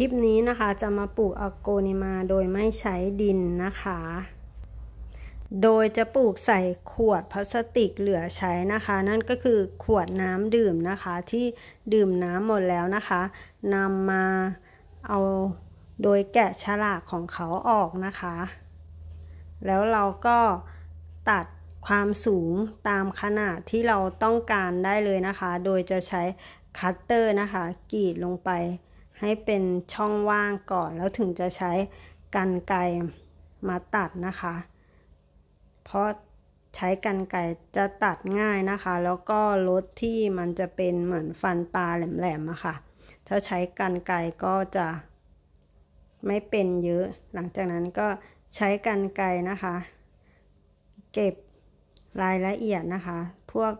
คลิปนี้นะคะ จะมาปลูกอโกนิมาโดยไม่ใช้ดินนะคะ โดยจะปลูกใส่ขวดพลาสติกเหลือใช้นะคะ นั่นก็คือขวดน้ำดื่มนะคะ ที่ดื่มน้ำหมดแล้วนะคะนำมาเอาโดยแกะฉลากของเขาออกนะคะ แล้วเราก็ตัดความสูงตามขนาดที่เราต้องการได้เลยนะคะ โดยจะใช้คัตเตอร์นะคะกรีดลงไปให้เป็นช่องว่างก่อนแล้วถึงจะใช้กันไกมาตัดนะคะ เพราะใช้กันไกจะตัดง่ายนะคะ แล้วก็ลดที่มันจะเป็นเหมือนฟันปลาแหลมๆอะคะ่ะถ้าใช้กันไกก็จะไม่เป็นเยอะ หลังจากนั้นก็ใช้กันไกนะคะ เก็บรายละเอียดนะคะ พวก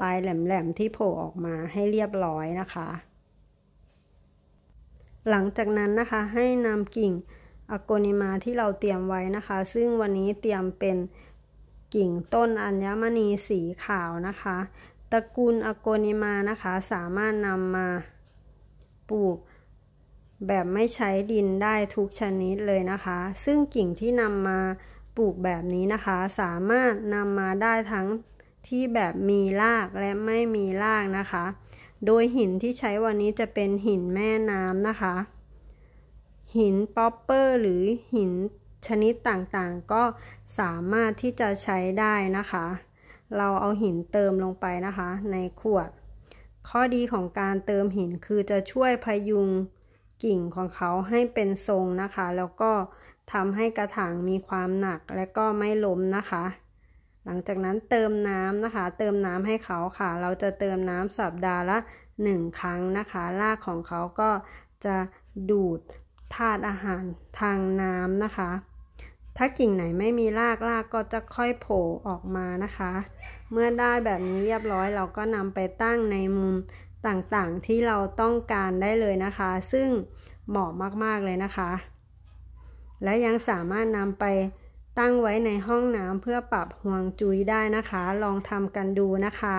ปลายแหลมๆที่โผล่ออกมาให้เรียบร้อยนะคะหลังจากนั้นนะคะให้นำกิ่งอโกนิมาที่เราเตรียมไว้นะคะ ซึ่งวันนี้เตรียมเป็นกิ่งต้นอัญมณีสีขาวนะคะตระกูลอโกนิมานะคะสามารถนำมาปลูกแบบไม่ใช้ดินได้ทุกชนิดเลยนะคะ ซึ่งกิ่งที่นำมาปลูกแบบนี้นะคะ สามารถนำมาได้ทั้งที่แบบมีรากและไม่มีรากนะคะโดยหินที่ใช้วันนี้จะเป็นหินแม่น้ำนะคะ หินป๊อปเปอร์หรือหินชนิดต่างๆก็สามารถที่จะใช้ได้นะคะ เราเอาหินเติมลงไปนะคะในขวด ข้อดีของการเติมหินคือจะช่วยพยุงกิ่งของเขาให้เป็นทรงนะคะ แล้วก็ทำให้กระถางมีความหนักและก็ไม่ล้มนะคะหลังจากนั้นเติมน้ำนะคะ เติมน้ำให้เขาค่ะ เราจะเติมน้ำสัปดาห์ละ1 ครั้งนะคะรากของเขาก็จะดูดธาตุอาหารทางน้ำนะคะ ถ้ากิ่งไหนไม่มีรากรากก็จะค่อยโผล่ออกมานะคะ เมื่อได้แบบนี้เรียบร้อย เราก็นำไปตั้งในมุมต่างๆ ที่เราต้องการได้เลยนะคะ ซึ่งเหมาะมากๆเลยนะคะ และยังสามารถนำไปตั้งไว้ในห้องน้ำเพื่อปรับห่วงจุ้ยได้นะคะ ลองทำกันดูนะคะ